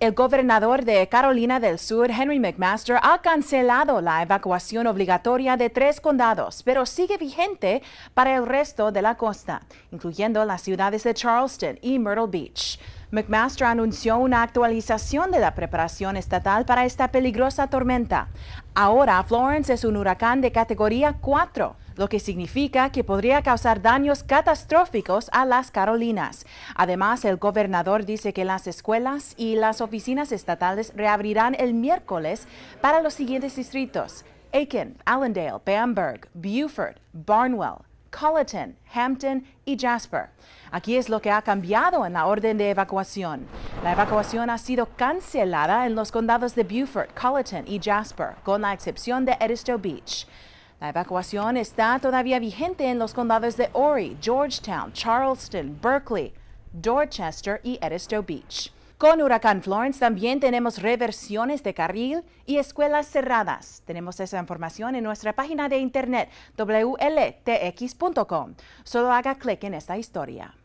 El gobernador de Carolina del Sur, Henry McMaster, ha cancelado la evacuación obligatoria de tres condados, pero sigue vigente para el resto de la costa, incluyendo las ciudades de Charleston y Myrtle Beach. McMaster anunció una actualización de la preparación estatal para esta peligrosa tormenta. Ahora Florence es un huracán de categoría 4, lo que significa que podría causar daños catastróficos a las Carolinas. Además, el gobernador dice que las escuelas y las oficinas estatales reabrirán el miércoles para los siguientes distritos. Aiken, Allendale, Bamberg, Beaufort, Barnwell, Colleton, Hampton y Jasper. Aquí es lo que ha cambiado en la orden de evacuación. La evacuación ha sido cancelada en los condados de Beaufort, Colleton y Jasper, con la excepción de Edisto Beach. La evacuación está todavía vigente en los condados de Horry, Georgetown, Charleston, Berkeley, Dorchester y Edisto Beach. Con Huracán Florence también tenemos reversiones de carril y escuelas cerradas. Tenemos esa información en nuestra página de internet wltx.com. Solo haga clic en esta historia.